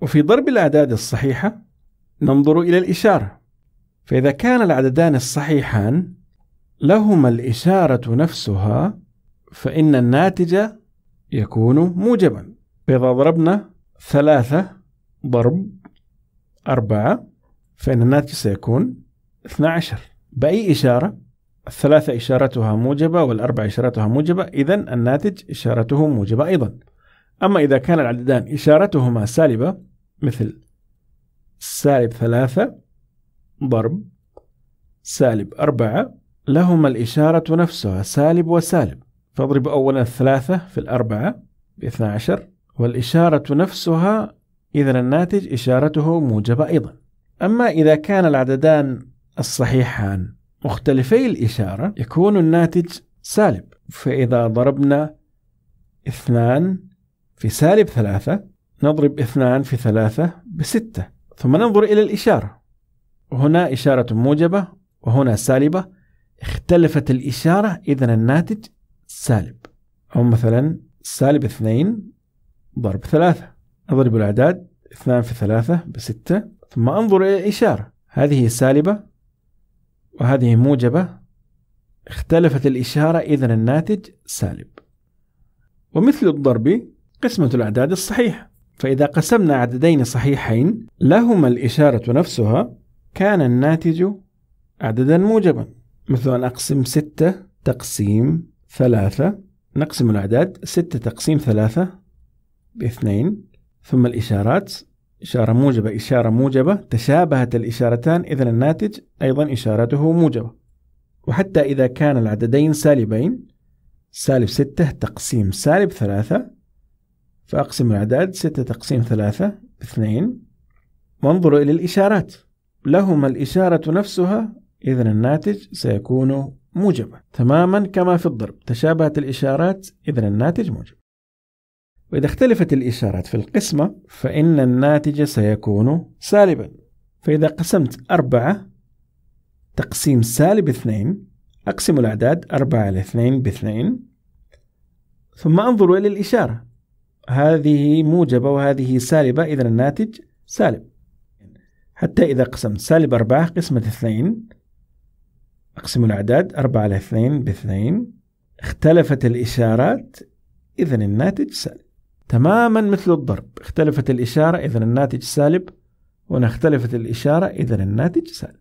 وفي ضرب الأعداد الصحيحة ننظر إلى الإشارة فإذا كان العددان الصحيحان لهما الإشارة نفسها فإن الناتج يكون موجبا فإذا ضربنا ثلاثة ضرب أربعة فإن الناتج سيكون 12 بأي إشارة الثلاثة إشارتها موجبة والأربعة إشارتها موجبة إذا الناتج إشارته موجبة أيضا أما إذا كان العددان إشارتهما سالبة مثل سالب ثلاثة ضرب سالب أربعة لهما الإشارة نفسها سالب وسالب فاضرب أولا الثلاثة في الأربعة باثنا عشر والإشارة نفسها إذا الناتج إشارته موجبة أيضا أما إذا كان العددان الصحيحان مختلفي الإشارة يكون الناتج سالب فإذا ضربنا اثنان في سالب ثلاثة نضرب اثنان في ثلاثة بستة ثم ننظر إلى الإشارة هنا إشارة موجبة وهنا سالبة اختلفت الإشارة إذا الناتج سالب أو مثلا سالب اثنين ضرب ثلاثة نضرب الأعداد اثنان في ثلاثة بستة ثم أنظر إلى الإشارة هذه سالبة وهذه موجبة اختلفت الإشارة إذا الناتج سالب ومثل الضرب قسمة الأعداد الصحيحة فإذا قسمنا عددين صحيحين لهما الإشارة نفسها كان الناتج عددا موجبا مثل أن أقسم 6 تقسيم 3 نقسم الأعداد 6 تقسيم 3 باثنين ثم الإشارات إشارة موجبة إشارة موجبة تشابهت الإشارتان إذا الناتج أيضا إشارته موجبة وحتى إذا كان العددين سالبين سالب 6 تقسيم سالب 3 فأقسم الأعداد ستة تقسيم ثلاثة باثنين وانظروا إلى الإشارات لهما الإشارة نفسها إذا الناتج سيكون موجبا تماما كما في الضرب تشابهت الإشارات إذا الناتج موجب وإذا اختلفت الإشارات في القسمة فإن الناتج سيكون سالبا فإذا قسمت أربعة تقسيم سالب اثنين أقسم الأعداد أربعة على اثنين باثنين ثم أنظر إلى الإشارة هذه موجبة وهذه سالبة إذا الناتج سالب حتى إذا قسمت سالب أربعة قسمة اثنين أقسم الأعداد أربعة على اثنين باثنين اختلفت الإشارات إذا الناتج سالب تماما مثل الضرب اختلفت الإشارة إذا الناتج سالب ونختلفت اختلفت الإشارة إذا الناتج سالب